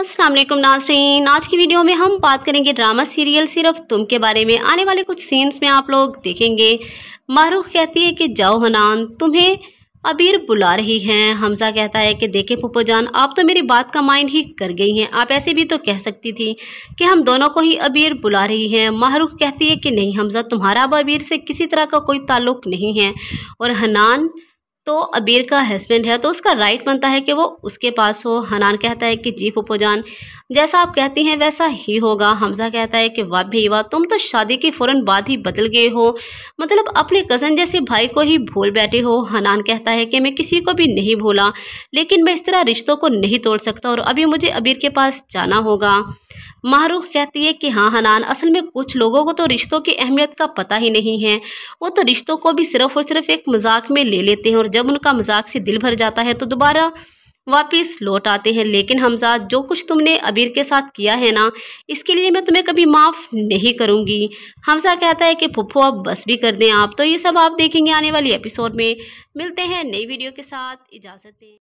असलम नाजरीन आज की वीडियो में हम बात करेंगे ड्रामा सीरियल सिर्फ तुम के बारे में आने वाले कुछ सीन्स में आप लोग देखेंगे मारूख कहती है कि जाओ हनान तुम्हें अबीर बुला रही हैं हमजा कहता है कि देखे पुप्पो जान आप तो मेरी बात का माइंड ही कर गई हैं आप ऐसे भी तो कह सकती थी कि हम दोनों को ही अबीर बुला रही हैं माहरुख कहती है कि नहीं हमजा तुम्हारा अब अबीर से किसी तरह का कोई ताल्लुक नहीं है और हनान तो अबीर का हस्बैंड है तो उसका राइट बनता है कि वो उसके पास हो हनान कहता है कि जी फुपोजान जैसा आप कहती हैं वैसा ही होगा हमजा कहता है कि वाह भी वाह तुम तो शादी के फ़ौर बाद ही बदल गए हो मतलब अपने कज़न जैसे भाई को ही भूल बैठे हो हनान कहता है कि मैं किसी को भी नहीं भूला लेकिन मैं इस तरह रिश्तों को नहीं तोड़ सकता और अभी मुझे अबीर के पास जाना होगा माहरूख कहती है कि हाँ हनान असल में कुछ लोगों को तो रिश्तों की अहमियत का पता ही नहीं है वो तो रिश्तों को भी सिर्फ और सिर्फ एक मजाक में ले लेते हैं और जब उनका मजाक से दिल भर जाता है तो दोबारा वापस लौट आते हैं लेकिन हमजा जो कुछ तुमने अबीर के साथ किया है ना इसके लिए मैं तुम्हें कभी माफ़ नहीं करूँगी हमजा कहता है कि पुप्पो अब बस भी कर दें आप तो ये सब आप देखेंगे आने वाली एपिसोड में मिलते हैं नई वीडियो के साथ इजाज़त दें